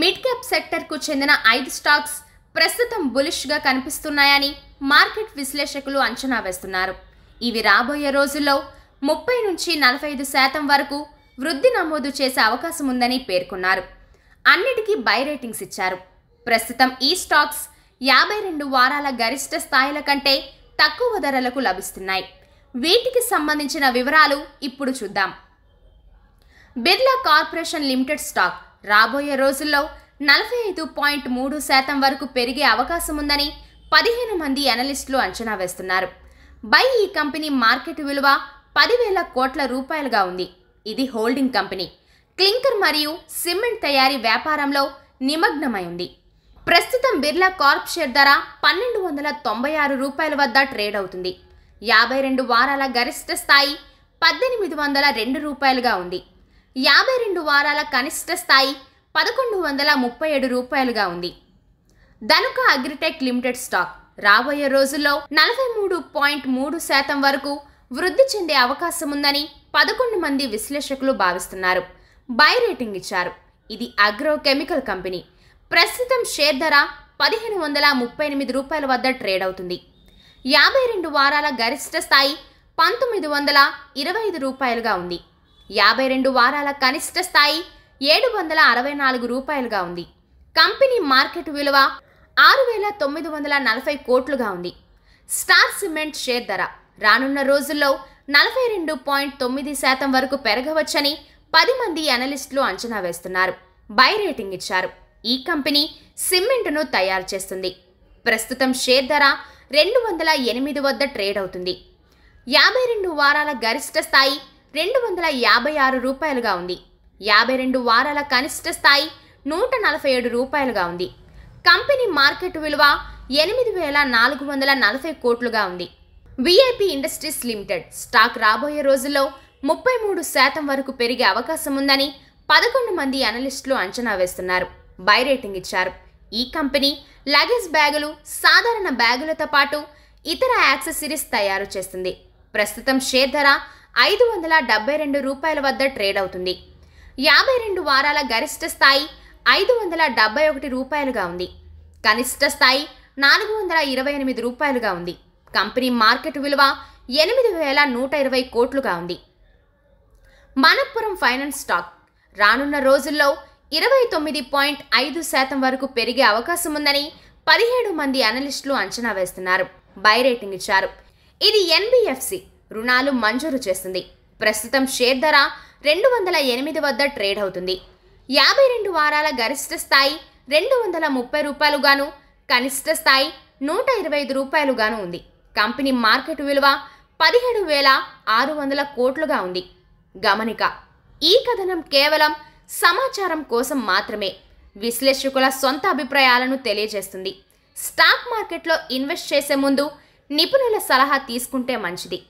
mid cap కు చెందిన ఐదు స్టాక్స్ ప్రస్తుతం బులిష్గా కనిపిస్తున్నాయని మార్కెట్ విశ్లేషకులు అంచనా వేస్తున్నారు ఇవి రాబోయే రోజుల్లో ముప్పై నుంచి నలభై ఐదు శాతం వరకు వృద్ధి నమోదు చేసే అవకాశం ఉందని పేర్కొన్నారు అన్నిటికీ బై రేటింగ్స్ ఇచ్చారు ప్రస్తుతం ఈ స్టాక్స్ యాభై రెండు వారాల గరిష్ట స్థాయిల కంటే తక్కువ ధరలకు లభిస్తున్నాయి వీటికి సంబంధించిన వివరాలు ఇప్పుడు చూద్దాం బిర్లా కార్పొరేషన్ లిమిటెడ్ స్టాక్ రాబోయే రోజుల్లో నలభై ఐదు పాయింట్ మూడు శాతం వరకు పెరిగే అవకాశం ఉందని పదిహేను మంది అనలిస్టులు అంచనా వేస్తున్నారు బై ఈ కంపెనీ మార్కెట్ విలువ పదివేల కోట్ల రూపాయలుగా ఉంది ఇది హోల్డింగ్ కంపెనీ క్లింకర్ మరియు సిమెంట్ తయారీ వ్యాపారంలో నిమగ్నమై ఉంది ప్రస్తుతం బిర్లా కార్ప్ షేర్ ధర పన్నెండు వందల తొంభై ఆరు రూపాయల వద్ద ట్రేడ్ అవుతుంది యాభై రెండు వారాల గరిష్ట స్థాయి పద్దెనిమిది వందల రెండు రూపాయలుగా ఉంది యాభై రెండు వారాల కనిష్ట స్థాయి పదకొండు వందల ముప్పై ఏడు రూపాయలుగా ఉంది ధనుక అగ్రిటెక్ లిమిటెడ్ స్టాక్ రాబోయే రోజుల్లో నలభై మూడు పాయింట్ మూడు శాతం వరకు వృద్ధి చెందే అవకాశం ఉందని పదకొండు మంది విశ్లేషకులు భావిస్తున్నారు బై రేటింగ్ ఇచ్చారు ఇది అగ్రో కెమికల్ కంపెనీ ప్రస్తుతం షేర్ ధర పదిహేను వందల ముప్పై ఎనిమిది రూపాయల వద్ద ట్రేడ్ అవుతుంది యాభై రెండు వారాల గరిష్ట స్థాయి పంతొమ్మిది వందల ఇరవై ఐదు రూపాయలుగా ఉంది యాభై రెండు వారాల కనిష్ట స్థాయి ఏడు వందల అరవై నాలుగు రూపాయలుగా ఉంది కంపెనీ మార్కెట్ విలువ ఆరు వేల తొమ్మిది వందల నలభై కోట్లుగా ఉంది స్టార్ సిమెంట్ షేర్ ధర రానున్న రోజుల్లో నలభై రెండు పాయింట్ తొమ్మిది శాతం వరకు పెరగవచ్చని పది మంది అనలిస్టులు అంచనా వేస్తున్నారు బై రేటింగ్ ఇచ్చారు ఈ కంపెనీ సిమెంట్ను తయారు చేస్తుంది ప్రస్తుతం షేర్ ధర రెండు వందల ఎనిమిది వద్ద ట్రేడ్ అవుతుంది యాభై రెండు వారాల గరిష్ట స్థాయి రెండు వందల యాభై ఆరు రూపాయలుగా ఉంది యాభై రెండు వారాల కనిష్ట స్థాయి నూట నలభై ఏడు రూపాయలుగా ఉంది కంపెనీ మార్కెట్ విలువ ఎనిమిది వేల నాలుగు వందల నలభై కోట్లుగా ఉంది విఐపి ఇండస్ట్రీస్ లిమిటెడ్ స్టాక్ రాబోయే రోజుల్లో ముప్పై మూడు శాతం వరకు పెరిగే అవకాశం ఉందని పదకొండు మంది అనలిస్టులు అంచనా వేస్తున్నారు బై రేటింగ్ ఇచ్చారు ఈ కంపెనీ లగేజ్ బ్యాగులు సాధారణ బ్యాగులతో పాటు ఇతర యాక్సెసరీస్ తయారు చేస్తుంది ప్రస్తుతం షేర్ ధర ఐదు వందల డెబ్బై రెండు రూపాయల వద్ద ట్రేడ్ అవుతుంది యాభై రెండు వారాల గరిష్ట స్థాయి ఐదు వందల డెబ్బై ఒకటి రూపాయలుగా ఉంది కనిష్ట స్థాయి నాలుగు వందల ఇరవై ఎనిమిది రూపాయలుగా ఉంది కంపెనీ మార్కెట్ విలువ ఎనిమిది వేల నూట ఇరవై కోట్లుగా ఉంది మనప్పురం ఫైనాన్స్ స్టాక్ రానున్న రోజుల్లో ఇరవై తొమ్మిది పాయింట్ ఐదు శాతం వరకు పెరిగే అవకాశం ఉందని పదిహేడు మంది అనలిస్టులు అంచనా వేస్తున్నారు బై రేటింగ్ ఇచ్చారు ఇది ఎన్బిఎఫ్సి రుణాలు మంజూరు చేసింది ప్రస్తుతం షేర్ ధర రెండు వందల ఎనిమిది వద్ద ట్రేడ్ అవుతుంది యాభై రెండు వారాల గరిష్ట స్థాయి రెండు వందల ముప్పై రూపాయలుగాను కనిష్ట స్థాయి నూట ఇరవై ఐదు రూపాయలుగాను ఉంది కంపెనీ మార్కెట్ విలువ పదిహేడు వేల ఆరు వందల కోట్లుగా ఉంది గమనిక ఈ కథనం కేవలం సమాచారం కోసం మాత్రమే విశ్లేషకుల సొంత అభిప్రాయాలను తెలియజేస్తుంది స్టాక్ మార్కెట్లో ఇన్వెస్ట్ చేసే ముందు నిపుణుల సలహా తీసుకుంటే మంచిది